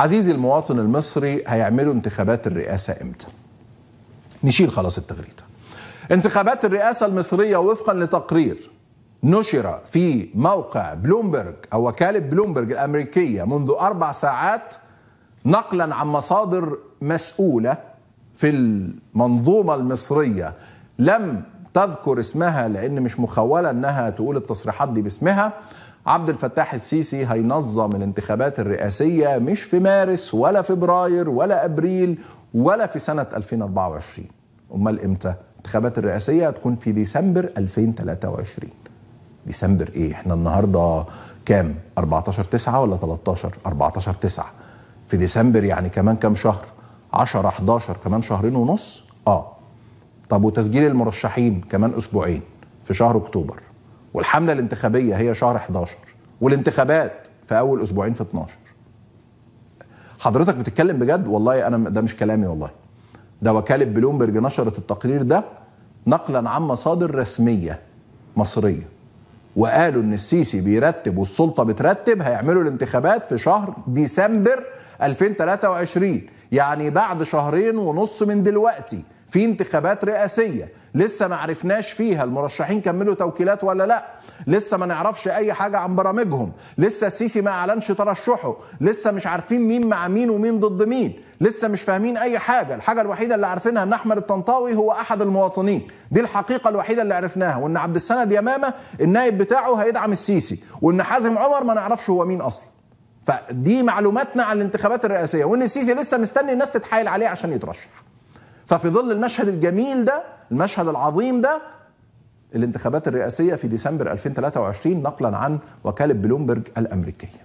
عزيزي المواطن المصري هيعملوا انتخابات الرئاسة امتى نشيل خلاص التغريدة انتخابات الرئاسة المصرية وفقا لتقرير نشر في موقع بلومبرج أو وكالة بلومبرج الأمريكية منذ أربع ساعات نقلا عن مصادر مسؤولة في المنظومة المصرية لم تذكر اسمها لأن مش مخولة أنها تقول التصريحات دي باسمها عبد الفتاح السيسي هينظم الانتخابات الرئاسية مش في مارس ولا فبراير ولا أبريل ولا في سنة 2024 أمال إمتى؟ الانتخابات الرئاسية هتكون في ديسمبر 2023 ديسمبر إيه؟ إحنا النهاردة كام؟ 14 9 ولا 13 14 9 في ديسمبر يعني كمان كام شهر 10 11 كمان شهرين ونص اه طب وتسجيل المرشحين كمان اسبوعين في شهر اكتوبر والحمله الانتخابيه هي شهر 11 والانتخابات في اول اسبوعين في 12 حضرتك بتتكلم بجد والله انا ده مش كلامي والله ده وكاله بلومبرج نشرت التقرير ده نقلا عن مصادر رسميه مصريه وقالوا ان السيسي بيرتب والسلطه بترتب هيعملوا الانتخابات في شهر ديسمبر 2023 يعني بعد شهرين ونص من دلوقتي في انتخابات رئاسيه لسه ما عرفناش فيها المرشحين كملوا توكيلات ولا لا لسه ما نعرفش اي حاجه عن برامجهم لسه السيسي ما اعلنش ترشحه لسه مش عارفين مين مع مين ومين ضد مين لسه مش فاهمين اي حاجه الحاجه الوحيده اللي عارفينها ان احمد الطنطاوي هو احد المواطنين دي الحقيقه الوحيده اللي عرفناها وان عبد السند يمامه النائب بتاعه هيدعم السيسي وان حازم عمر ما نعرفش هو مين اصلا فدي معلوماتنا عن الانتخابات الرئاسيه وان السيسي لسه مستني الناس تتحايل عليه عشان يترشح ففي ظل المشهد الجميل ده المشهد العظيم ده الانتخابات الرئاسية في ديسمبر 2023 نقلا عن وكالة بلومبرج الأمريكية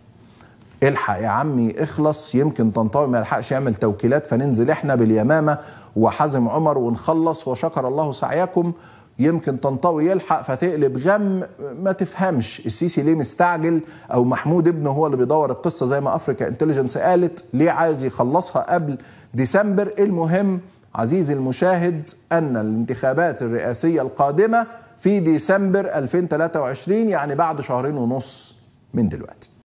الحق يا عمي اخلص يمكن طنطاوي ما يلحقش يعمل توكيلات فننزل احنا باليمامه وحازم عمر ونخلص وشكر الله سعيكم يمكن طنطاوي يلحق فتقلب غم ما تفهمش السيسي ليه مستعجل او محمود ابنه هو اللي بيدور القصه زي ما افريكا انتليجنس قالت ليه عايز يخلصها قبل ديسمبر المهم عزيزي المشاهد أن الانتخابات الرئاسية القادمة في ديسمبر 2023 يعني بعد شهرين ونص من دلوقتي